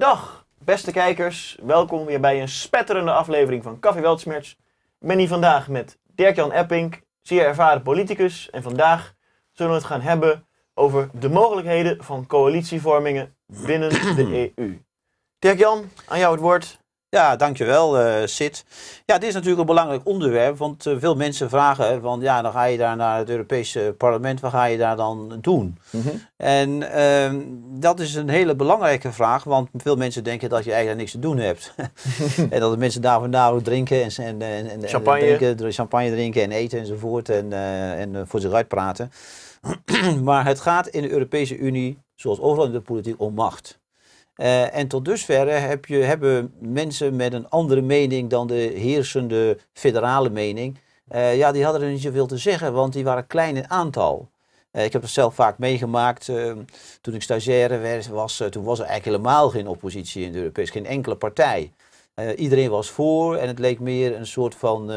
Dag, beste kijkers. Welkom weer bij een spetterende aflevering van Café Weltsmerts. Ik ben hier vandaag met Dirk-Jan Epping, zeer ervaren politicus. En vandaag zullen we het gaan hebben over de mogelijkheden van coalitievormingen binnen de EU. E Dirk-Jan, aan jou het woord. Ja, dankjewel uh, Sid. Ja, dit is natuurlijk een belangrijk onderwerp, want eh, veel mensen vragen van ja, dan ga je daar naar het Europese parlement, wat ga je daar dan doen? Mhm. En ehm, dat is een hele belangrijke vraag, want veel mensen denken dat je eigenlijk niks te doen hebt. en dat de mensen daar vandaan drinken en, en, en, champagne. drinken, champagne drinken en eten enzovoort en, eh, en voor zich uit praten. maar het gaat in de Europese Unie, zoals overal in de politiek, om macht. Eh, en tot dusver heb je, hebben mensen met een andere mening dan de heersende federale mening, eh, ja, die hadden er niet zoveel te zeggen, want die waren klein in aantal. Eh, ik heb dat zelf vaak meegemaakt. Ehm, toen ik stagiaire werd, was, toen was er eigenlijk helemaal geen oppositie in de Europese, geen enkele partij. iedereen was voor en het leek meer een soort van,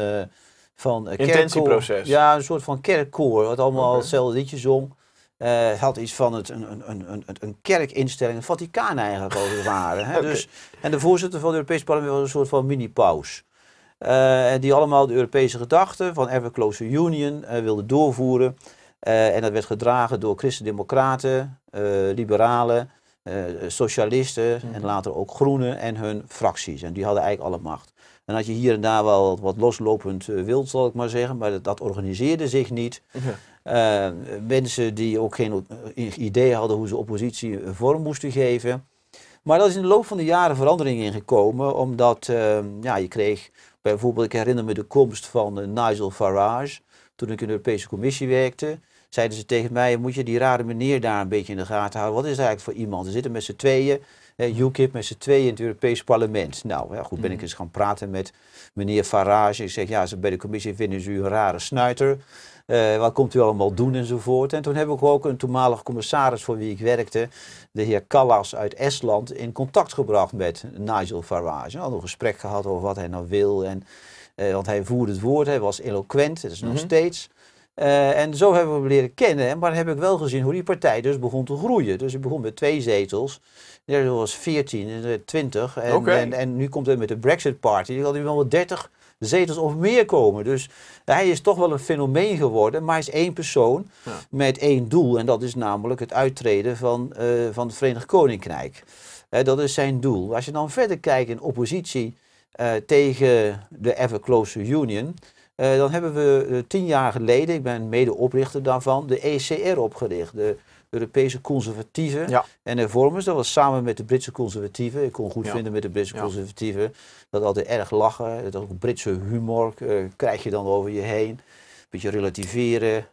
van kerkkoor. Ja, een soort van kerkkoor, wat allemaal hetzelfde liedje zong. Eh, had iets van het, een, een, een, een kerkinstelling, een Vaticaan eigenlijk als het ware. Hè? Dus, en de voorzitter van het Europese parlement was een soort van mini-paus. Uh, die allemaal de Europese gedachten van Ever Closer Union uh, eh, wilde doorvoeren. en dat werd gedragen door christendemocraten, liberalen, socialisten en mhm. later ook groenen en hun fracties. En die hadden eigenlijk alle macht. En had je hier en daar wel wat loslopend wild, zal ik maar zeggen, maar dat, dat organiseerde zich niet. Ja. Eh, mensen die ook geen idee hadden hoe ze oppositie vorm moesten geven. Maar dat is in de loop van de jaren verandering ingekomen, omdat ehm, ja, je kreeg bijvoorbeeld, ik herinner me de komst van eh, Nigel Farage, toen ik in de Europese Commissie werkte. Zeiden ze tegen mij, moet je die rare meneer daar een beetje in de gaten houden? Wat is dat eigenlijk voor iemand? Ze zitten met z'n tweeën, uh, UKIP met z'n tweeën in het Europese parlement. Nou, ja, goed, ben ik mhm. eens gaan praten met meneer Farage. Ik zeg, ja, ze bij de commissie vinden ze u een rare snuiter. Eh, wat komt u allemaal doen enzovoort. En toen heb ik ook een toenmalig commissaris voor wie ik werkte, de heer Callas uit Estland, in contact gebracht met Nigel Farage. We hadden een gesprek gehad over wat hij nou wil. En, eh, want hij voerde het woord, hij was eloquent, dat is nog mhm. steeds. Eh, en zo hebben we hem leren kennen, maar heb ik wel gezien hoe die partij dus begon te groeien. Dus hij begon met twee zetels, dat was 14 20. En, en, en, nu komt hij met de Brexit Party, die had hij wel 30 zetels of meer komen. Dus hij is toch wel een fenomeen geworden, maar hij is één persoon met één doel. En dat is namelijk het uittreden van, eh, van het Verenigd Koninkrijk. dat is zijn doel. Als je dan verder kijkt in oppositie eh, tegen de Ever Closer Union, eh, dan hebben we tien jaar geleden, ik ben medeoprichter daarvan, de ECR opgericht. De Europese conservatieven en hervormers. Dat was samen met de Britse conservatieven. Ik kon goed vinden met de Britse conservatieven. Dat altijd erg lachen. Dat ook Britse humor eh, krijg je dan over je heen. Beetje relativeren.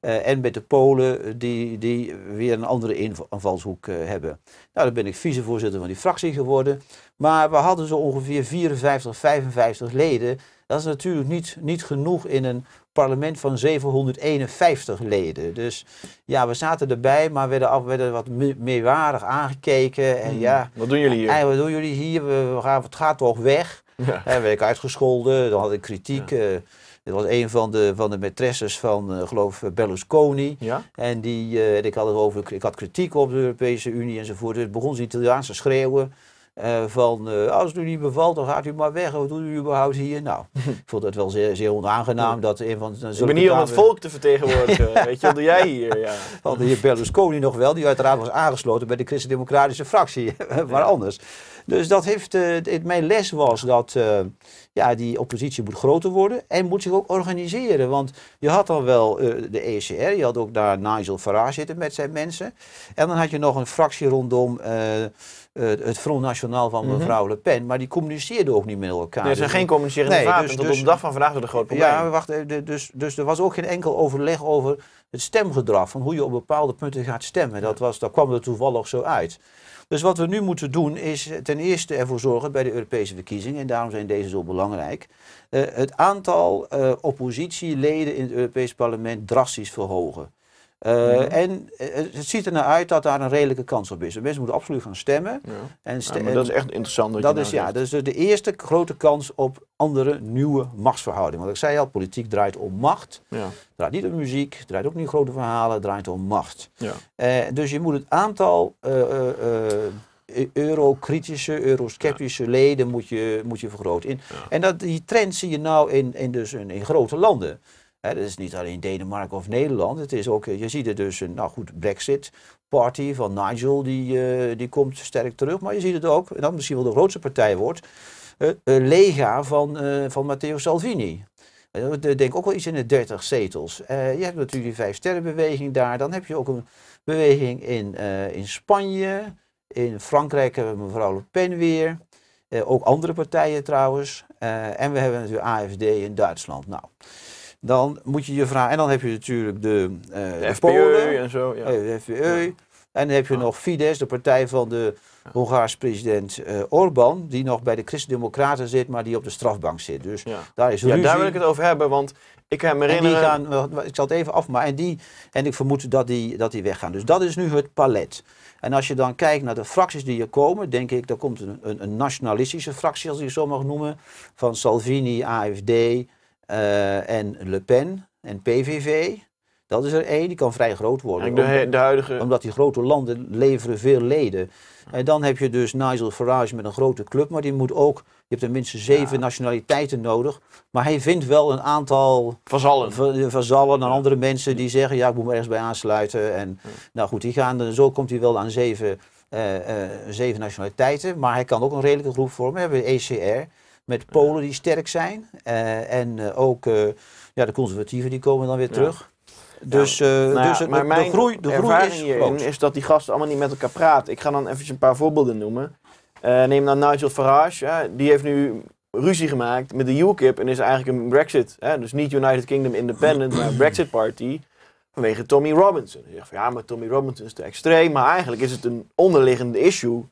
Eh, en met de Polen, eh, die, die weer een andere invalshoek hebben. Nou, dan ben ik vicevoorzitter van die fractie geworden. Maar we hadden zo ongeveer 54, 55 leden dat is natuurlijk niet, niet genoeg in een parlement van 751 leden. Dus ja, we zaten erbij, maar werden, af, werden wat meerwaardig aangekeken. En, hmm. ja, wat doen jullie hier? En, wat doen jullie hier? We, gaan, het gaat toch weg? Ja. werd ik uitgescholden, dan had ik kritiek. Ja. Eh, was een van de, van de maîtresses van, uh, geloof Berlusconi. Ja? En die, uh, ik, had het over, ik had kritiek op de Europese Unie enzovoort. Dus begon ze Italiaans te schreeuwen. Eh, van eh, als het u niet bevalt, dan gaat u maar weg. Wat doet u überhaupt hier? Nou, ik vond het wel zeer, zeer onaangenaam dat een van... Ik ben om het volk te vertegenwoordigen. Weet je, wat doe jij hier? Ja. Van de heer Berlusconi nog wel, die uiteraard was aangesloten bij de christendemocratische fractie. maar anders. Dus dat heeft, uh, mijn les was dat ja, die oppositie moet groter worden en moet zich ook organiseren. Want je had dan wel de ECR, je had ook daar Nigel Farage zitten met zijn mensen. En dan had je nog een fractie rondom eh, het Front Nationaal van mhm. mevrouw Le Pen. Maar die communiceerden ook niet met elkaar. er dus zijn geen communicerende nee, vaten. Dus op dus- de dag van vandaag is een groot probleem. Ja, wacht eh, Dus, dus er was ook geen enkel overleg over het stemgedrag. Van hoe je op bepaalde punten gaat stemmen. Dat, was, kwam er toevallig zo uit. Dus wat we nu moeten doen is eh, ten eerste ervoor zorgen bij de Europese verkiezingen, en daarom zijn deze zo belangrijk, het aantal oppositieleden in het Europees parlement drastisch verhogen. Eh, en eh, het ziet er naar uit dat daar een redelijke kans op is. De mensen moeten absoluut gaan stemmen. Ja. En dat is echt interessant. Dat, dat is, nou ja, dat is de eerste grote kans op andere nieuwe machtsverhoudingen. Want ik zei al, politiek draait om macht. Ja. Draait niet om muziek, draait ook niet om grote verhalen, draait om macht. Ja. Eh, dus je moet het aantal uh, eurokritische, eurosceptische leden moet je, moet je vergroten. En dat, die trend zie je nou in, in, dus in grote landen dat is niet alleen Denemarken of Nederland. Het is ook, eh, je ziet er dus een nou goed, Brexit party van Nigel, die, eh, die komt sterk terug. Maar je ziet het ook, en dat misschien wel de grootste partij wordt, het eh, Lega van, van Matteo Salvini. Ik denk ook wel iets in de 30 zetels. je hebt natuurlijk die vijf sterrenbeweging daar. Dan heb je ook een beweging in, in Spanje. In Frankrijk hebben we mevrouw Le Pen weer. ook andere partijen trouwens. en we hebben natuurlijk AFD in Duitsland. Nou, dan moet je je vragen. En dan heb je natuurlijk de, uh, de, e en zo. Ja. Eh, de FPÖ. E. En dan heb je nog Fidesz, de partij van de Hongaarse president uh, Orbán, die nog bij de Christen-Democraten zit, maar die op de strafbank zit. Dus daar is ruzie. Ja, daar wil ik het over hebben, want ik heb me herinneren... ik zal het even afmaken, en, die, en ik vermoed dat die, dat die weggaan. Dus dat is nu het palet. En als je dan kijkt naar de fracties die hier komen, denk ik, er komt een, een, een nationalistische fractie, als je het zo mag noemen, van Salvini, AFD, eh, en Le Pen en PVV. Dat is er één, die kan vrij groot worden. De, omdat, de huidige... omdat die grote landen leveren veel leden. En dan heb je dus Nigel Farage met een grote club, maar die moet ook, je hebt tenminste zeven nationaliteiten nodig. Maar hij vindt wel een aantal vazallen, vazallen en andere mensen die zeggen, ja ik moet me ergens bij aansluiten. En nou goed, die gaan, zo komt hij wel aan zeven, eh, eh, zeven nationaliteiten. Maar hij kan ook een redelijke groep vormen. We hebben ECR, met Polen die sterk zijn. Eh, en eh, ook eh, ja, de conservatieven die komen dan weer terug. Dus, nou dus maar de, mijn groei, de groei is is dat die gasten allemaal niet met elkaar praten. Ik ga dan even een paar voorbeelden noemen. neem dan Nigel Farage. die heeft nu ruzie gemaakt met de UKIP en is eigenlijk een Brexit. dus niet United Kingdom Independent, maar Brexit Party. Vanwege Tommy Robinson. Zeg zegt van ja, maar Tommy Robinson is te extreem. Maar eigenlijk is het een onderliggende issue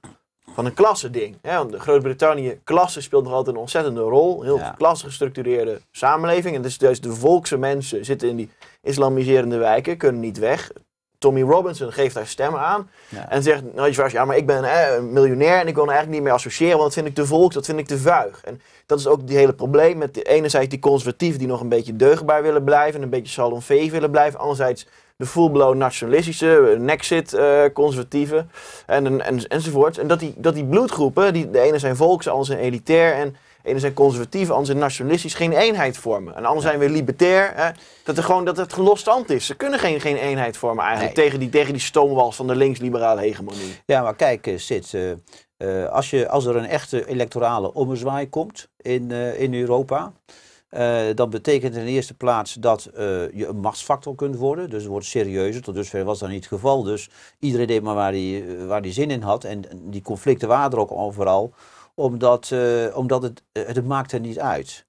van een ding, Hè? De Groot-Brittannië, klasse speelt nog altijd een ontzettende rol. Heel ja. klasse gestructureerde samenleving. En dus, dus de volkse mensen zitten in die islamiserende wijken, kunnen niet weg. Tommy Robinson geeft daar stem aan. En zegt, nou, je ja, maar ik ben een miljonair en ik wil er nou eigenlijk niet meer associëren, want dat vind ik de volk, dat vind ik te vuig. En dat is ook die hele probleem met de, enerzijds die conservatieven die nog een beetje deugbaar willen blijven en een beetje salonvee willen blijven. Anderzijds de full-blown nationalistische, Nexit-conservatieven eh, en, en, enzovoort. En dat die, dat die bloedgroepen, die, de ene zijn volks, de andere zijn elitair en de ene zijn conservatief, de andere zijn nationalistisch, geen eenheid vormen. En de anderen zijn weer libertair. Hè, dat, er gewoon, dat het gelostant is. Ze kunnen geen, geen eenheid vormen eigenlijk tegen, die, tegen die stoomwals van de links-liberale hegemonie. Ja, maar kijk, eh, Sid, eh, als, je, als er een echte electorale ommezwaai komt in, in Europa... Eh, dat betekent in de eerste plaats dat eh, je een machtsfactor kunt worden. Dus het wordt serieuzer. Tot dusver was dat niet het geval. Dus iedereen deed maar waar hij eh, waar die zin in had. En die conflicten waren er ook overal. Omdat, omdat het, het er niet uit.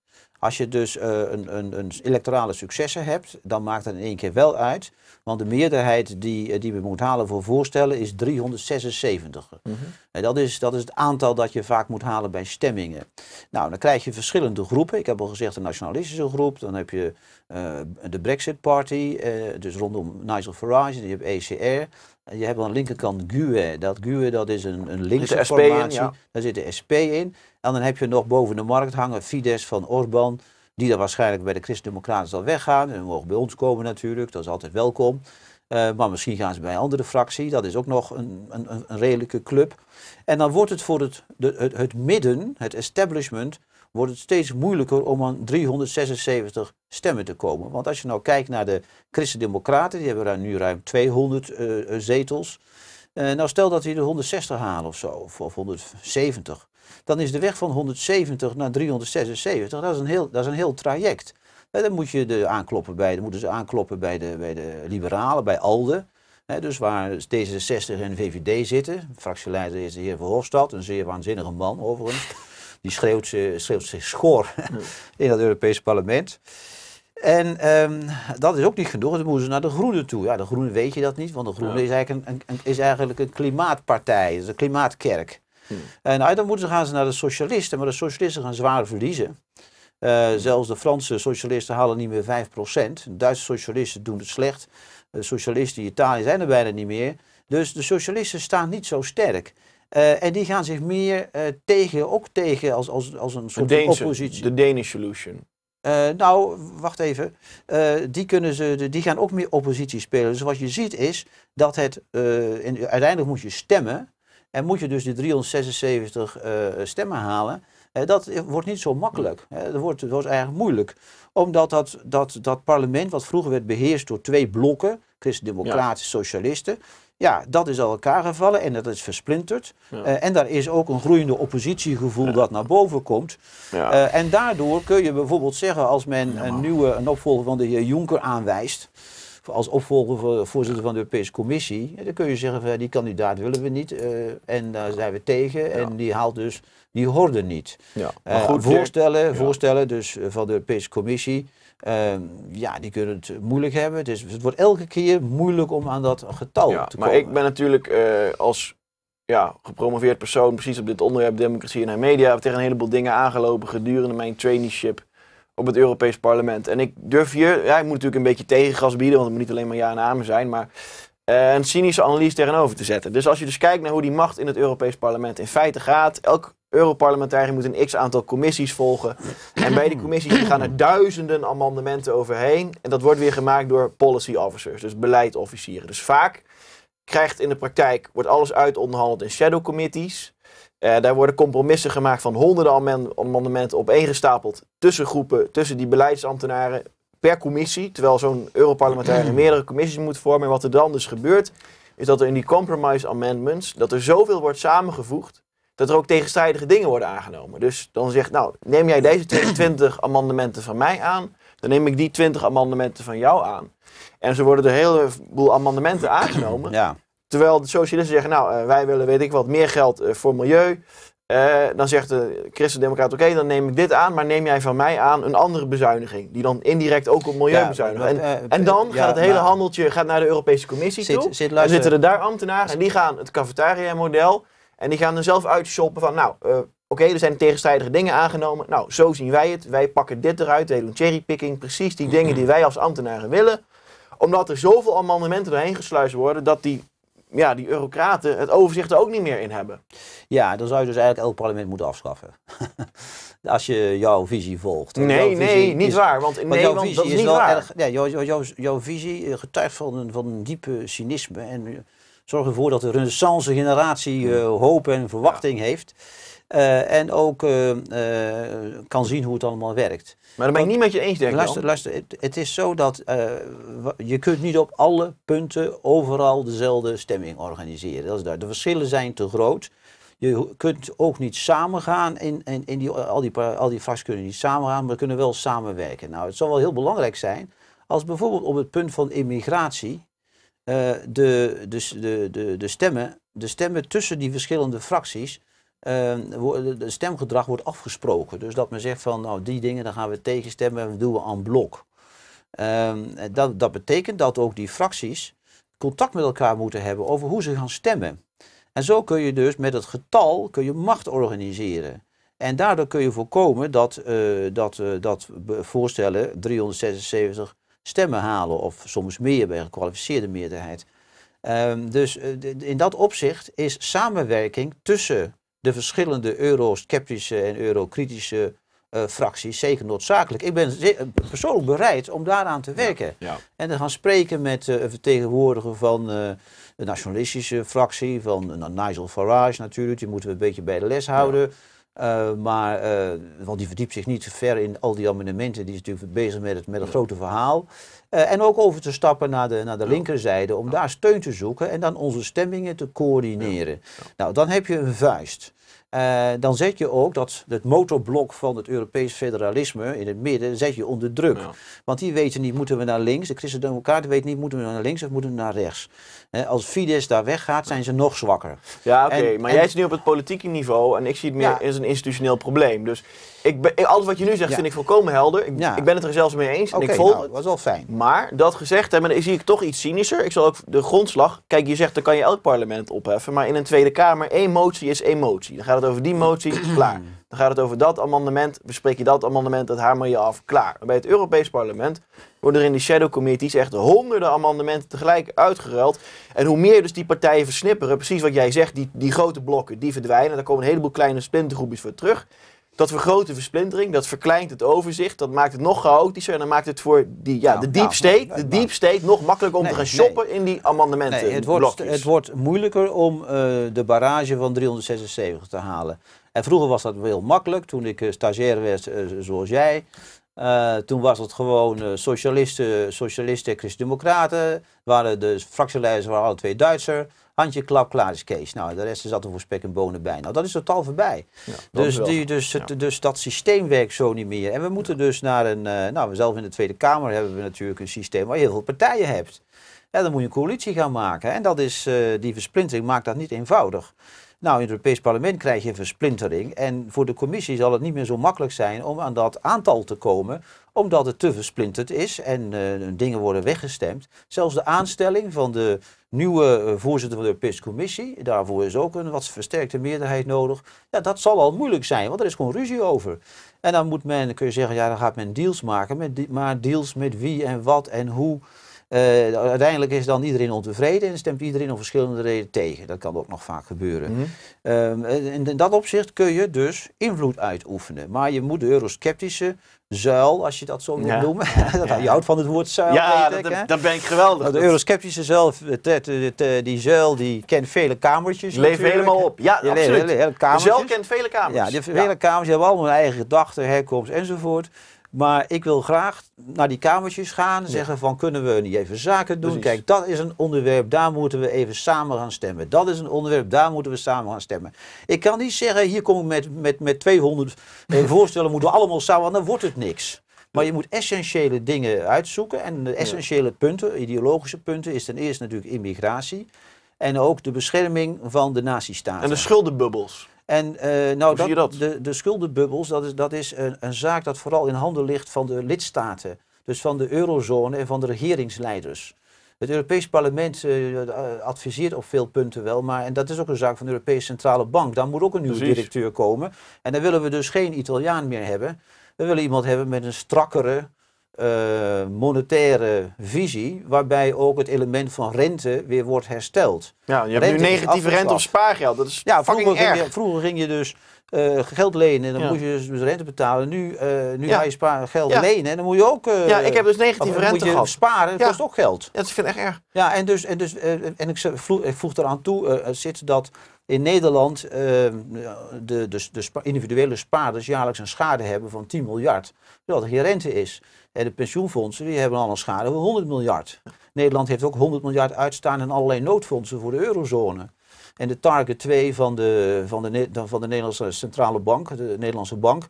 Als je dus eh, een, een, een, electorale successen hebt, dan maakt dat in één keer wel uit. Want de meerderheid die, eh, die we moeten halen voor voorstellen is 376. Mhm. dat, is, dat is het aantal dat je vaak moet halen bij stemmingen. Nou, dan krijg je verschillende groepen. Ik heb al gezegd de nationalistische groep. Dan heb je eh, de Brexit Party, dus rondom Nigel Farage. Dan heb je ECR. Je hebt aan de linkerkant GUE. Dat GUE dat is een, een linkse formatie. Daar zit de SP in. En dan heb je nog boven de markt hangen Fidesz van Orbán. Die dan waarschijnlijk bij de Christen-Democraten zal weggaan. En mogen bij ons komen natuurlijk. Dat is altijd welkom. Eh, maar misschien gaan ze bij een andere fractie. Dat is ook nog een, een, een redelijke club. En dan wordt het voor het, de, het, het midden, het establishment, wordt het steeds moeilijker om aan 376 stemmen te komen. Want als je nou kijkt naar de Christen-Democraten, die hebben nu ruim 200 eh, eh, zetels. Eh, nou, stel dat die de 160 halen of zo, of, 170. Dan is de weg van 170 naar 376, dat is een heel, dat is een heel traject. dan, moet je de aankloppen bij, dan moeten ze aankloppen bij de, bij de liberalen, bij ALDE. dus waar D66 en VVD zitten. Fractieleider is de heer Verhofstadt, een zeer waanzinnige man overigens. Die schreeuwt, schreeuwt zich schoor in het Europese parlement. En ehm, dat is ook niet genoeg, dan moeten ze naar de Groenen toe. Ja, de Groenen weet je dat niet, want de Groenen is, eigenlijk een, een, is eigenlijk een klimaatpartij, is een klimaatkerk. En nou, dan moeten ze gaan ze naar de socialisten, maar de socialisten gaan zwaar verliezen. Eh, zelfs de Franse socialisten halen niet meer 5%. De Duitse socialisten doen het slecht. De socialisten in Italië zijn er bijna niet meer. Dus de socialisten staan niet zo sterk. Eh, en die gaan zich meer eh, tegen, ook tegen als, als, als een soort oppositie. De Danish solution. Eh, nou, wacht even. die, kunnen ze, die gaan ook meer oppositie spelen. Dus wat je ziet is dat het, in, uiteindelijk moet je stemmen. En moet je dus die 376 stemmen halen. dat wordt niet zo makkelijk. dat, wordt, dat wordt eigenlijk moeilijk. Omdat dat, dat, dat parlement, wat vroeger werd beheerst door twee blokken, Democratische socialisten. Ja, dat is al elkaar gevallen en dat is versplinterd. Eh, en daar is ook een groeiende oppositiegevoel dat naar boven komt. Eh, en daardoor kun je bijvoorbeeld zeggen als men een nieuwe een opvolger van de heer Juncker aanwijst als opvolger voor, voorzitter van de Europese Commissie. Dan kun je zeggen, van, die kandidaat willen we niet. Eh, en daar zijn we tegen. En die haalt dus die horde niet. Ja. Maar goed, voorstellen, voorstellen dus van de Europese Commissie. Ehm, ja, die kunnen het moeilijk hebben. Dus het wordt elke keer moeilijk om aan dat getal te komen. Maar ik ben natuurlijk eh, als ja, gepromoveerd persoon, precies op dit onderwerp democratie en media, tegen een heleboel dingen aangelopen gedurende mijn traineeship op het Europees Parlement. En ik durf hier, ja, ik moet natuurlijk een beetje tegengas bieden, want het moet niet alleen maar ja en amen zijn, maar eh, een cynische analyse tegenover te zetten. Dus als je dus kijkt naar hoe die macht in het Europees Parlement in feite gaat, elk Europarlementariër moet een x-aantal commissies volgen. En bij die commissies gaan er duizenden amendementen overheen. En dat wordt weer gemaakt door policy officers, dus beleidofficieren. Dus vaak krijgt in de praktijk, wordt alles uitonderhandeld in shadow committees. Eh, daar worden compromissen gemaakt van honderden amendementen opeengestapeld tussen groepen, tussen die beleidsambtenaren per commissie. Terwijl zo'n Europarlementariër meerdere commissies moet vormen. En wat er dan dus gebeurt, is dat er in die compromise amendments, dat er zoveel wordt samengevoegd, dat er ook tegenstrijdige dingen worden aangenomen. Dus dan zegt, nou, neem jij deze 20 amendementen van mij aan, dan neem ik die 20 amendementen van jou aan. En ze worden er een heleboel amendementen aangenomen. Ja. Terwijl de socialisten zeggen, nou, eh, wij willen, weet ik wat, meer geld eh, voor milieu. Eh, dan zegt de christendemocraat, oké, dan neem ik dit aan, maar neem jij van mij aan een andere bezuiniging, die dan indirect ook op milieu bezuinigt. En, dan gaat het hele handeltje gaat naar de Europese Commissie toe. Zit, luister, dan zitten er daar ambtenaren en die gaan het cafetaria-model en die gaan dan zelf uitshoppen van, nou, eh, oké, er zijn tegenstrijdige dingen aangenomen. Nou, zo zien wij het. Wij pakken dit eruit. we doen cherrypicking. Precies die dingen die wij als ambtenaren willen. Omdat er zoveel amendementen doorheen gesluist worden dat die ja, die eurocraten het overzicht er ook niet meer in hebben. Ja, dan zou je dus eigenlijk elk parlement moeten afschaffen. Als je jouw visie volgt. Nee, visie nee, niet waar. Want, in want jouw visie is, niet wel waar. Erg, ja, jouw, jouw, jouw, jouw visie eh, getuigt van een, van een diepe cynisme. En eh, Zorg ervoor dat de renaissance generatie eh, hoop en verwachting heeft. Eh, en ook eh, kan zien hoe het allemaal werkt. Maar daar ben ik niet met je eens, denk ik. Luister, luister het, is zo dat je kunt niet op alle punten overal dezelfde stemming organiseren. Dat is daar. De verschillen zijn te groot. Je kunt ook niet samengaan, gaan in, in die, al, die, al die fracties kunnen niet samengaan, maar kunnen wel samenwerken. Nou, het zal wel heel belangrijk zijn als bijvoorbeeld op het punt van immigratie eh, de, de, de, de, stemmen, de stemmen tussen die verschillende fracties, het ehm, stemgedrag wordt afgesproken. Dus dat men zegt van nou die dingen, dan gaan we tegenstemmen en dat doen we aan blok. Ehm, dat, dat betekent dat ook die fracties contact met elkaar moeten hebben over hoe ze gaan stemmen. En zo kun je dus met het getal kun je macht organiseren. En daardoor kun je voorkomen dat, eh, dat, eh, dat voorstellen 376 stemmen halen of soms meer bij een gekwalificeerde meerderheid. Ehm, dus eh, in dat opzicht is samenwerking tussen de verschillende eurosceptische en eurocritische uh, eh, fracties zeker noodzakelijk. Ik ben persoonlijk bereid om daaraan te werken. En te gaan spreken met uh, vertegenwoordiger van uh, de nationalistische fractie, van nou, Nigel Farage natuurlijk, die moeten we een beetje bij de les houden. Eh, maar, eh, want die verdiept zich niet zo ver in al die amendementen. Die is natuurlijk bezig met het, met grote verhaal. Eh, en ook over te stappen naar de, naar de linkerzijde om daar steun te zoeken en dan onze stemmingen te coördineren. Nou, dan heb je een vuist. Eh, dan zet je ook dat, het motorblok van het Europees federalisme in het midden, zet je onder druk. Want die weten niet, moeten we naar links? De Christen-Democraten weten niet, moeten we naar links of moeten we naar rechts? als Fidesz daar weggaat, zijn ze nog zwakker. Ja, oké. Maar jij zit nu op het politieke niveau en ik zie het meer als een institutioneel probleem. Dus ik alles wat je nu zegt vind ik volkomen helder. Ik, ik, ben het er zelfs mee eens. en ik Nou, dat was wel fijn. Maar dat gezegd hebben, zie ik toch iets cynischer. Ik zal ook de grondslag. Kijk, je zegt dan kan je elk parlement opheffen. Maar in een Tweede Kamer, één motie is één motie. Dan gaat het over die motie, klaar. Dan gaat het over dat amendement. Bespreek je dat amendement, dat hamer je af, klaar. Bij het Europees Parlement worden er in die shadow committees echt honderden amendementen tegelijk uitgeruild. En hoe meer dus die partijen versnipperen, precies wat jij zegt, die, die grote blokken, die verdwijnen. Daar komen een heleboel kleine splintergroepjes voor terug. Dat vergroot de versplintering, dat verkleint het overzicht, dat maakt het nog chaotischer en dan maakt het voor die, ja, nou, de nou, deep state, nou, de deep state nog makkelijker om te gaan shoppen in die amendementen. Nee, het, wordt, het wordt moeilijker om eh, de barrage van 376 te halen. En vroeger was dat heel makkelijk, toen ik eh, stagiair werd eh, zoals jij. toen was het gewoon socialisten, socialisten en christendemocraten. Waren de fractieleiders waren alle twee Duitser handje klap, klaar is Kees. Nou, de rest zat er voor spek en bonen bij. Nou, dat is totaal voorbij. dus, die, dus, dus dat systeem werkt zo niet meer. En we moeten dus naar een, uh, nou, zelf in de Tweede Kamer hebben we natuurlijk een systeem waar je heel veel partijen hebt. En dan moet je een coalitie gaan maken. En dat is, eh, die versplintering maakt dat niet eenvoudig. Nou, in het Europees Parlement krijg je een versplintering. En voor de commissie zal het niet meer zo makkelijk zijn om aan dat aantal te komen omdat het te versplinterd is en eh, dingen worden weggestemd. Zelfs de aanstelling van de nieuwe eh, voorzitter van de Europese Commissie, daarvoor is ook een wat versterkte meerderheid nodig. Ja, dat zal al moeilijk zijn, want er is gewoon ruzie over. En dan moet men, kun je zeggen, ja, dan gaat men deals maken, met, maar deals met wie en wat en hoe. Eh, uiteindelijk is dan iedereen ontevreden en stemt iedereen om verschillende redenen tegen. Dat kan ook nog vaak gebeuren. in, mhm. ehm, in, dat opzicht kun je dus invloed uitoefenen. Maar je moet de eurosceptische zuil, als je dat zo moet noemen. dat, Je houdt van het woord zuil. Ja, dat, dat ben ik geweldig. Nou, de eurosceptische zuil, eh, die zuil, die kent vele kamertjes. Leef helemaal op. Ja, absoluut. Hele, De zuil kent vele kamertjes. Ja, die vele kamers hebben allemaal hun eigen gedachten, herkomst enzovoort. Maar ik wil graag naar die kamertjes gaan. Zeggen van kunnen we niet even zaken doen. Kijk, dat is een onderwerp. Daar moeten we even samen gaan stemmen. Dat is een onderwerp. Daar moeten we samen gaan stemmen. Ik kan niet zeggen hier kom ik met, met, met 200 eh, voorstellen. Moeten we allemaal samen. Dan wordt het niks. Maar je moet essentiële dingen uitzoeken. En de essentiële punten, ideologische punten, is ten eerste natuurlijk immigratie. En ook de bescherming van de nazistaat. En de schuldenbubbels. En uh, nou, dat, De, de, schuldenbubbels, dat is, dat is een, een, zaak dat vooral in handen ligt van de lidstaten. Dus van de eurozone en van de regeringsleiders. Het Europees Parlement eh, adviseert op veel punten wel, maar en dat is ook een zaak van de Europese Centrale Bank. Daar moet ook een nieuwe directeur komen. En dan willen we dus geen Italiaan meer hebben. We willen iemand hebben met een strakkere, eh, monetaire visie, waarbij ook het element van rente weer wordt hersteld. Ja, je hebt nu negatieve rente op spaargeld. Dat is ja, vroeger ging, je, vroeger ging je dus eh, geld lenen en dan ja. moest je dus rente betalen. Nu, eh, nu ga je spaar geld lenen en dan moet je ook... ja, ik heb dus negatieve rente moet je sparen, dat kost ook geld. Ja, dat vind ik echt erg. Ja, en, dus, en, dus, en ik, voeg, ik voeg eraan toe, zit dat in Nederland uh, de, de, de individuele spaarders jaarlijks een schade hebben van 10 miljard. Terwijl er geen rente is. En de pensioenfondsen die hebben al een schade van 100 miljard. Nederland heeft ook 100 miljard uitstaan in allerlei noodfondsen voor de eurozone. En de target 2 van de, van de, van de Nederlandse Centrale Bank, de Nederlandse Bank,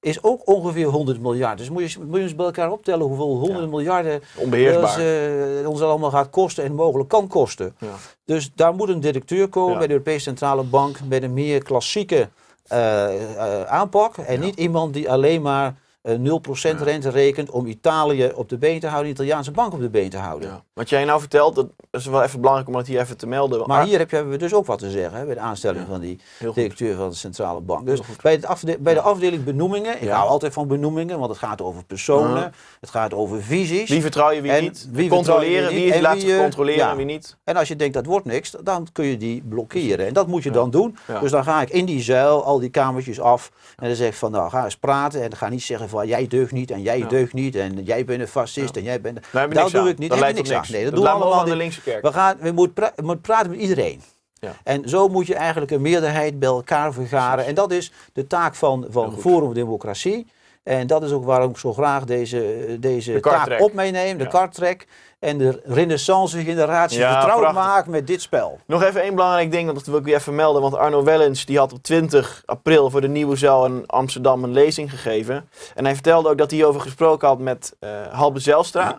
is ook ongeveer 100 miljard. Dus moet je, moet je eens bij elkaar optellen hoeveel 100 ja. miljarden eh, eh, ons, dat allemaal gaat kosten en mogelijk kan kosten. Ja. Dus daar moet een directeur komen bij de Europese Centrale Bank met een meer klassieke eh, aanpak. En niet iemand die alleen maar 0% eh, rente rekent om Italië op de been te houden, de Italiaanse bank op de been te houden. Ja. Wat jij nou vertelt, dat is wel even belangrijk om dat hier even te melden. Maar ah. hier heb je, hebben we dus ook wat te zeggen hè, bij de aanstelling van die directeur van de centrale bank. Dus bij, bij de afdeling benoemingen, ik hou altijd van benoemingen, want het gaat over personen, het gaat over visies. Wie vertrouw je wie niet? Wie controleren, wie, wie laat eh, je controleren en wie niet? En als je denkt dat wordt niks, dan kun je die blokkeren. En dat moet je dan doen. Dus dan ga ik in die zeil al die kamertjes af en dan zeg ik van nou ga eens praten en ga niet zeggen van jij deugt niet en jij deugt niet en jij bent een fascist en jij bent... dat doe ik niet. Dat, leidt niks aan. Nee, dat, doen we allemaal aan de linkse kerk. We, gaan, we moeten praten met iedereen. Ja. En zo moet je eigenlijk een meerderheid bij elkaar vergaren. En dat is de taak van, van Forum Democratie. En dat is ook waarom ik zo graag deze, deze taak op meeneem, de ja en de renaissance-generatie ja, vertrouwd prachtig. met dit spel. Nog even één belangrijk ding, dat wil ik u even melden. Want Arno Wellens die had op 20 april voor de Nieuwe Zaal in Amsterdam een lezing gegeven. En hij vertelde ook dat hij over gesproken had met uh, Halbe Zelstra.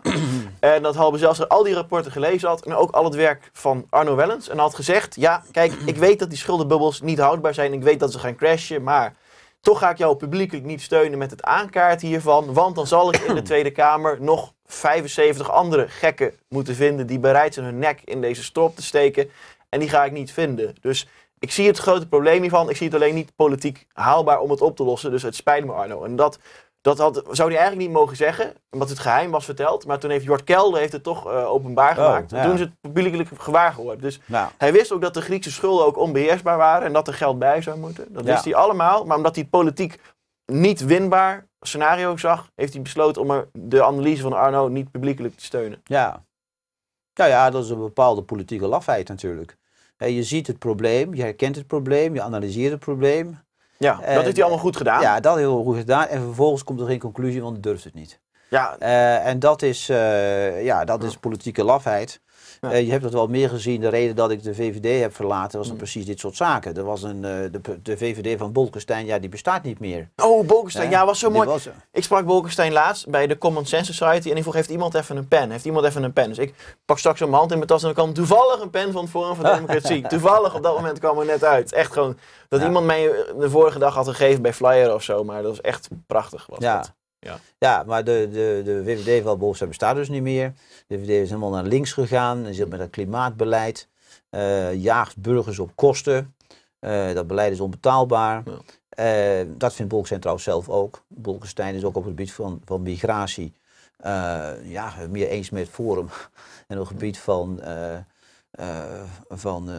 en dat Halbe Zelstra al die rapporten gelezen had. En ook al het werk van Arno Wellens. En had gezegd, ja, kijk, ik weet dat die schuldenbubbels niet houdbaar zijn. Ik weet dat ze gaan crashen, maar... Toch ga ik jou publiekelijk niet steunen met het aankaarten hiervan, want dan zal ik in de Tweede Kamer nog 75 andere gekken moeten vinden die bereid zijn hun nek in deze strop te steken. En die ga ik niet vinden. Dus ik zie het grote probleem hiervan. Ik zie het alleen niet politiek haalbaar om het op te lossen. Dus het spijt me Arno. En dat, dat had, zou hij eigenlijk niet mogen zeggen, omdat het geheim was verteld. Maar toen heeft Jort Kelder heeft het toch eh, openbaar oh, gemaakt. Oh, ja. Toen is het publiekelijk gewaar geworden. Dus nou. hij wist ook dat de Griekse schulden ook onbeheersbaar waren en dat er geld bij zou moeten. Dat wist hij allemaal. Maar omdat hij politiek niet winbaar scenario zag, heeft hij besloten om de analyse van Arno niet publiekelijk te steunen. Ja. Nou ja, dat is een bepaalde politieke lafheid natuurlijk. Je ziet het probleem, je herkent het probleem, je analyseert het probleem. Ja, dat heeft hij allemaal goed gedaan. Ja, dat heeft heel goed gedaan. En vervolgens komt er geen conclusie, want hij durft het niet. Ja. Eh, en dat is, eh, ja, dat is politieke lafheid. Eh, je hebt dat wel meer gezien. De reden dat ik de VVD heb verlaten was dan mm. precies dit soort zaken. Er was een, eh, de, de, VVD van Bolkestein, ja, die bestaat niet meer. Oh, Bolkestein, eh, ja, was zo mooi. Ik sprak Bolkestein laatst bij de Common Sense Society en ik vroeg, heeft iemand even een pen? Heeft iemand even een pen? Dus ik pak straks mijn hand in mijn tas en dan kwam toevallig een pen van het Forum voor Democratie. toevallig, op dat moment kwam er net uit. Echt gewoon, dat iemand mij de vorige dag had gegeven bij Flyer of zo, maar dat was echt prachtig. ja. Ja, ja maar de, de, de VVD van Bolsheim bestaat dus niet meer. De VVD is helemaal naar links gegaan en zit met het klimaatbeleid. Uh, jaagt burgers op kosten. Eh, dat beleid is onbetaalbaar. Ja. Eh, dat vindt Bolkestein trouwens zelf ook. Bolkestein is ook op het gebied van, van migratie ja, meer eens met Forum. en op het gebied van, van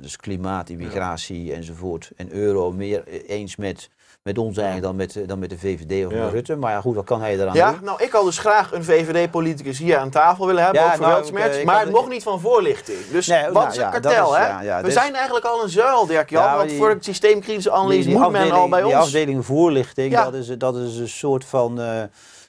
dus klimaat, immigratie enzovoort. En euro meer eens met met ons eigenlijk dan met, eh, dan met de VVD of met Rutte. Maar ja, goed, wat kan hij eraan ja, doen? nou, ik had dus graag een VVD-politicus hier aan tafel willen hebben, over ook voor maar het mocht niet van voorlichting. Dus nou wat is een kartel, hè? We dus- zijn eigenlijk al een zuil, Dirk Jan, want voor het systeemcrisisanalyse moet men al bij ons. Die afdeling voorlichting, dat, is, dat is een soort van... Eh,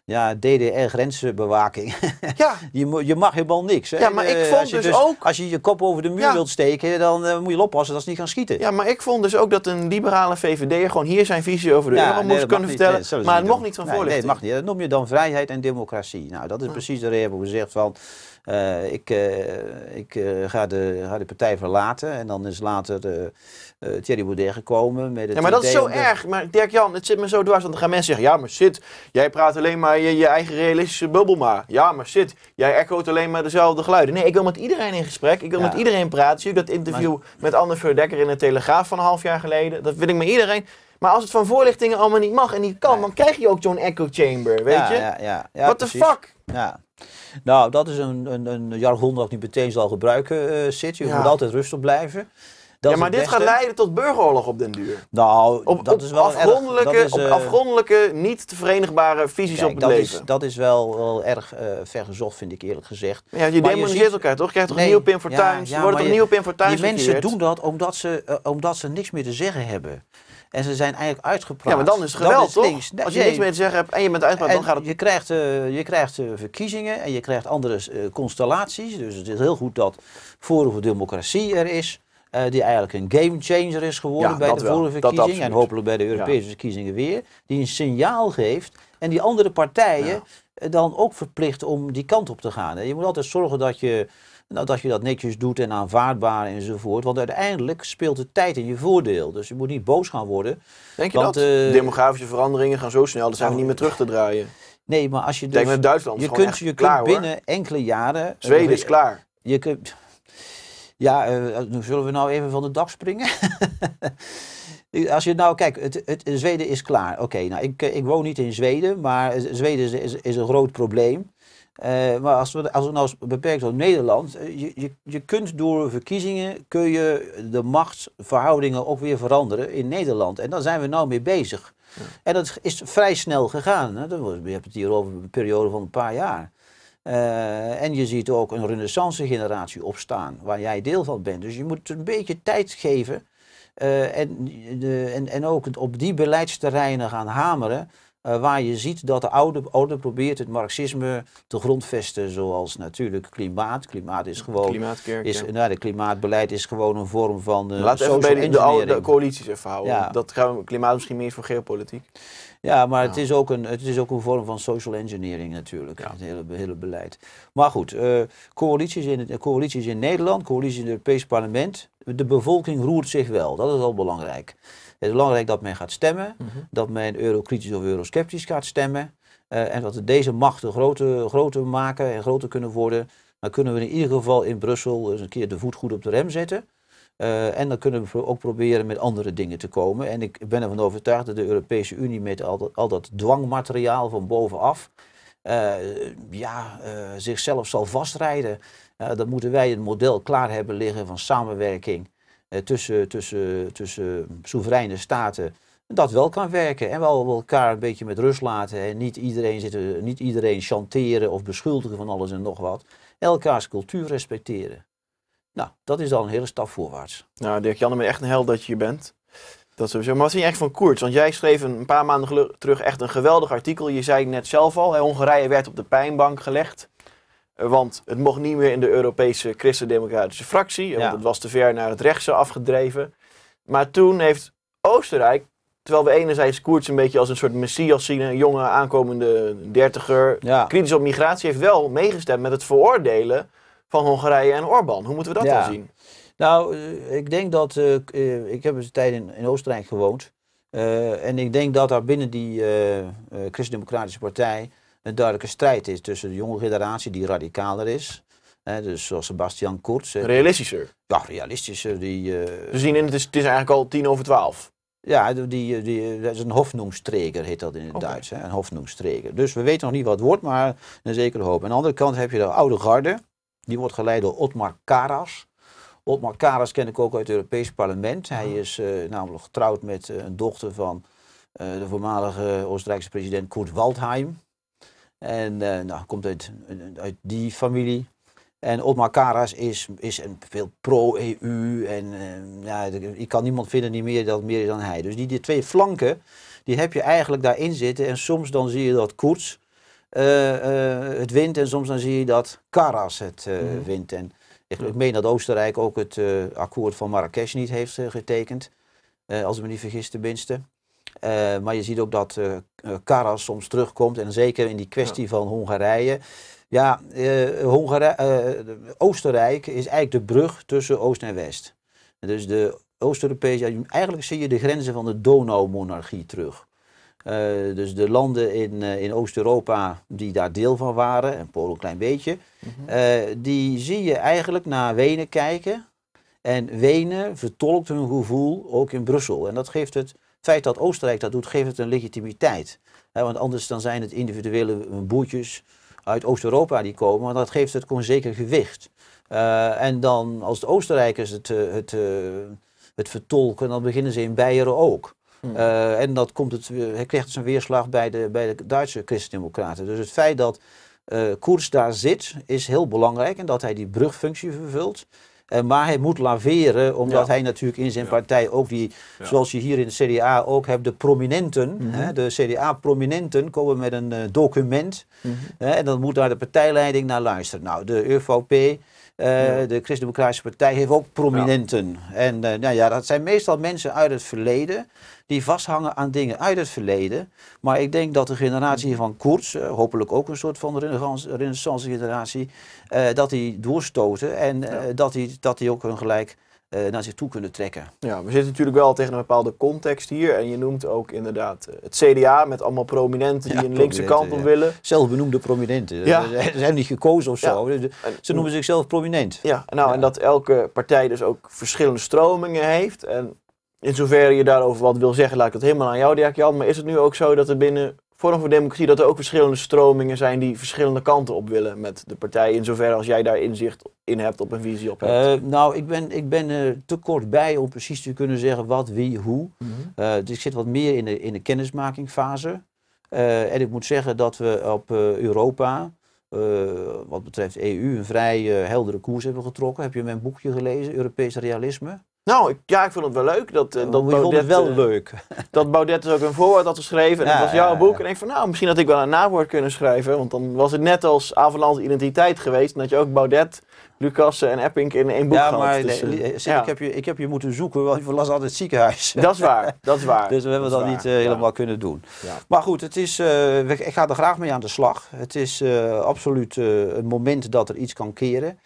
ja, DDR-grensbewaking. Ja. je, je mag helemaal niks. Hè? Ja, maar ik eh, vond dus, dus, ook... Als je je kop over de muur wilt steken, dan eh, moet je oppassen dat ze niet gaan schieten. Ja, maar ik vond dus ook dat een liberale VVD'er gewoon hier zijn visie over de ja, euro moest kunnen vertellen. Eh, maar het mocht niet van nee, Nee, dat mag niet. Dat noem je dan vrijheid en democratie. Nou, dat is precies de reden we gezegd van... Eh, ik eh, ik eh, ga, de, ga de partij verlaten. En dan is later Thierry Baudet gekomen. Met het ja, maar dat is zo erg. Maar Dirk-Jan, het zit me zo dwars. Want dan gaan mensen zeggen, ja, maar zit jij praat alleen maar je, je eigen realistische bubbel maar. Ja, maar zit jij echoot alleen maar dezelfde geluiden. Nee, ik wil met iedereen in gesprek. Ik wil met iedereen praten. Zie ik dat interview met Anne Verdekker in de Telegraaf van een half jaar geleden. Dat wil ik met iedereen. Maar als het van voorlichtingen allemaal niet mag en niet kan, dan krijg je ook zo'n echo chamber, weet ja, je? Ja, ja, What the fuck? Ja, nou, dat is een, een, een jargon dat ik niet meteen zal gebruiken, zit. Eh, je moet altijd rustig blijven. Dat ja, maar dit gaat leiden tot burgeroorlog op den duur. Nou, op, dat is wel afgrondelijke, erg, is, op eh, afgrondelijke, niet te verenigbare visies op het dat Is, dat is wel, wel erg uh, eh, vergezocht, vind ik eerlijk gezegd. Ja, je demoniseert elkaar toch? Krijgt toch nee, nieuw Pim Fortuyn? Ja, ja, wordt toch nieuw Pim Fortuyn Die mensen doen dat omdat ze, omdat ze niks meer te zeggen hebben. En ze zijn eigenlijk uitgepraat. Ja, maar dan is het geweld, toch? Als je niks meer te zeggen hebt en je bent uitgepraat, dan gaat het... Je krijgt, eh, je krijgt eh, verkiezingen en je krijgt andere eh, constellaties. Dus het is heel goed dat Forum voor Democratie er is. die eigenlijk een game changer is geworden bij de vorige verkiezingen. En hopelijk bij de Europese verkiezingen weer. Die een signaal geeft. En die andere partijen dan ook verplicht om die kant op te gaan. Je moet altijd zorgen dat je nou, dat je dat netjes doet en aanvaardbaar enzovoort. Want uiteindelijk speelt de tijd in je voordeel. Dus je moet niet boos gaan worden. Denk je want, dat? Eh, Demografische veranderingen gaan zo snel, dat zijn we oh. niet meer terug te draaien. Nee, maar als je dus... Duitsland je kunt, je kunt binnen enkele jaren... Eh, Zweden is klaar. Je kunt... Ja, eh, zullen we nou even van de dak springen? Als je nou kijkt, het, het, Zweden is klaar. Oké, nou ik, ik woon niet in Zweden, maar Zweden is, is een groot probleem. Eh, maar als we, als we nou beperkt tot Nederland, eh, je, je, je kunt door verkiezingen kun je de machtsverhoudingen ook weer veranderen in Nederland. En daar zijn we nou mee bezig. En dat is vrij snel gegaan. Hè? Dan, je hebt het hier over een periode van een paar jaar. Eh, en je ziet ook een renaissance generatie opstaan, waar jij deel van bent. Dus je moet een beetje tijd geven en, de, en, en ook op die beleidsterreinen gaan hameren eh, waar je ziet dat de oude, oude probeert het marxisme te grondvesten, zoals natuurlijk klimaat. Klimaat is gewoon. is, nou, de klimaatbeleid is gewoon een vorm van. Uh, eh, Laat even bij de, oude, coalities even houden. Dat gaan we, klimaat misschien meer voor geopolitiek. Ja, maar Het, is ook een, het is ook een vorm van social engineering natuurlijk, het hele, hele beleid. Maar goed, eh, coalities, in, coalities in Nederland, coalities in het Europese Parlement. De bevolking roert zich wel, dat is al belangrijk. Het is belangrijk dat men gaat stemmen, mhm. dat men eurokritisch of eurosceptisch gaat stemmen. Eh, en dat we deze machten groter, groter maken en groter kunnen worden. Dan kunnen we in ieder geval in Brussel eens een keer de voet goed op de rem zetten. Eh, en dan kunnen we ook proberen met andere dingen te komen. En ik ben ervan overtuigd dat de Europese Unie met al dat, dwangmateriaal van bovenaf eh, ja, zichzelf zal vastrijden. Dan moeten wij een model klaar hebben liggen van samenwerking eh, tussen, tussen, tussen soevereine staten dat wel kan werken. En wel elkaar een beetje met rust laten. En niet iedereen, zitten, niet iedereen chanteren of beschuldigen van alles en nog wat. Elkaars cultuur respecteren. Nou, dat is al een hele stap voorwaarts. Nou, dirk Janne ik echt een held dat je bent. Dat sowieso. Maar wat vind je echt van Koerts? Want jij schreef een paar maanden terug echt een geweldig artikel. Je zei net zelf al, hè, Hongarije werd op de pijnbank gelegd. Want het mocht niet meer in de Europese christendemocratische fractie. Want het was te ver naar het rechtse afgedreven. Maar toen heeft Oostenrijk, terwijl we enerzijds Koerts een beetje als een soort messias zien, een jonge aankomende dertiger, ja. kritisch op migratie, heeft wel meegestemd met het veroordelen van Hongarije en Orbán. Hoe moeten we dat dan zien? Nou, eh, ik denk dat. Eh, eh, ik heb een tijd in, in Oostenrijk gewoond. en ik denk dat daar binnen die uh, Christendemocratische Partij een duidelijke strijd is tussen de jonge generatie die radicaler is. Hè, dus zoals Sebastian Kurz. Realistischer. Ja, realistischer. Die, eh, We zien in, het is, het is eigenlijk al tien over twaalf. Ja, die, eh, die, eh, dat is een Hofnoemstreker, heet dat in het Duits. Hè? Een Dus we weten nog niet wat het wordt, maar een zekere hoop. Aan de andere kant heb je de oude garde. Die wordt geleid door Otmar Karas. Otmar Karas ken ik ook uit het Europees parlement. Hij ah. is namelijk getrouwd met een dochter van de voormalige Oostenrijkse president Kurt Waldheim. En uh, nou, komt uit, uit die familie. En Otmar Karas is, is een veel pro-EU. En uh, ja, ik kan niemand vinden die meer, dat meer is dan hij. Dus die, die twee flanken, die heb je eigenlijk daarin zitten. En soms dan zie je dat Koets eh, het wint. En soms dan zie je dat Karas het mhm. wint. En ik, ik, meen dat Oostenrijk ook het akkoord van Marrakesh niet heeft getekend. als ik me niet vergis tenminste. Eh, maar je ziet ook dat eh, eh, Karas soms terugkomt. En zeker in die kwestie van Hongarije. Ja, Hongarije, Oostenrijk is eigenlijk de brug tussen Oost en West. Dus de Oost-Europese, eigenlijk zie je de grenzen van de Donau-monarchie terug. dus de landen in, in Oost-Europa die daar deel van waren, en Polen een klein beetje, mhm. die zie je eigenlijk naar Wenen kijken. En Wenen vertolkt hun gevoel ook in Brussel. En dat geeft het het feit dat Oostenrijk dat doet, geeft het een legitimiteit. want anders dan zijn het individuele eh, boertjes uit Oost-Europa die komen, maar dat geeft het gewoon zeker gewicht. Eh, en dan als de Oostenrijkers het, eh, het, het vertolken, dan beginnen ze in Beieren ook. Hmm. en dat komt het, hij kreeg dus weerslag bij de, bij de Duitse christendemocraten. Dus het feit dat Koers daar zit, is heel belangrijk. En dat hij die brugfunctie vervult. Eh, maar hij moet laveren, omdat hij natuurlijk in zijn partij ook die, zoals je hier in de CDA ook hebt, de prominenten, mhm. hè, de CDA-prominenten komen met een eh, document. Mhm. hè, en dan moet daar de partijleiding naar luisteren. Nou, de UVP eh, ja. De Christendemocratische Partij heeft ook prominenten. En eh, nou ja, dat zijn meestal mensen uit het verleden die vasthangen aan dingen uit het verleden. Maar ik denk dat de generatie van Koerts, eh, hopelijk ook een soort van renaissance-generatie, dat die doorstoten en dat, die, dat die ook hun gelijk eh, naar zich toe kunnen trekken. Ja, we zitten natuurlijk wel tegen een bepaalde context hier. En je noemt ook inderdaad eh, het CDA met allemaal prominenten die een linkse kant op willen. Zelfbenoemde prominenten. Ja. Eh, ze zijn niet gekozen of zo. Ze noemen zichzelf prominent. Ja, nou, en dat elke partij dus ook verschillende stromingen heeft. En in zoverre je daarover wat wil zeggen, laat ik het helemaal aan jou, Dirk Jan. Maar is het nu ook zo dat er binnen Forum voor Democratie dat er ook verschillende stromingen zijn die verschillende kanten op willen met de partij. In zoverre als jij daar inzicht in hebt, op een visie op hebt. Eh, nou, ik ben, ik ben er eh, te kort bij om precies te kunnen zeggen wat, wie, hoe. Mhm. Eh, dus ik zit wat meer in de, in de kennismakingfase. Uh, en ik moet zeggen dat we op Europa, wat betreft EU, een vrij heldere koers hebben getrokken. Heb je mijn boekje gelezen, Europees Realisme? Nou, ik, ja, ik vond het wel leuk. Dat, uh, dat Baudet, het wel eh, leuk? dat Baudet dus ook een voorwoord had geschreven. En dat was jouw boek. En ik denk van, nou, misschien had ik wel een nawoord kunnen schrijven. Want dan was het net als Avalanche Identiteit geweest. En dat je ook Baudet, Lucas en Epping in één boek ja, Maar, dus, eh, ik heb, je, ik heb je moeten zoeken, want je las altijd het ziekenhuis. Dat is waar, dat is waar. dus we hebben dat, niet helemaal kunnen doen. Maar goed, het is, ik ga er graag mee aan de slag. Het is absoluut een moment dat er iets kan keren.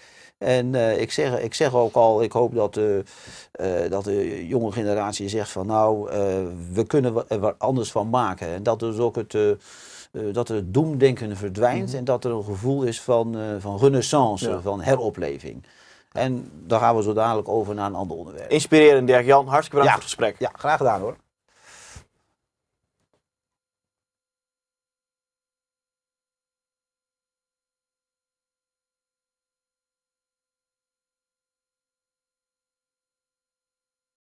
En eh, ik, zeg, ik zeg ook al, ik hoop dat, eh, eh, dat de jonge generatie zegt van nou, we kunnen er wat anders van maken. En dat dus ook het, dat het doemdenken verdwijnt mhm. en dat er een gevoel is van, van renaissance, van heropleving. En daar gaan we zo dadelijk over naar een ander onderwerp. Inspirerend, Dirk-Jan. Hartstikke bedankt voor het gesprek. Ja, graag gedaan hoor.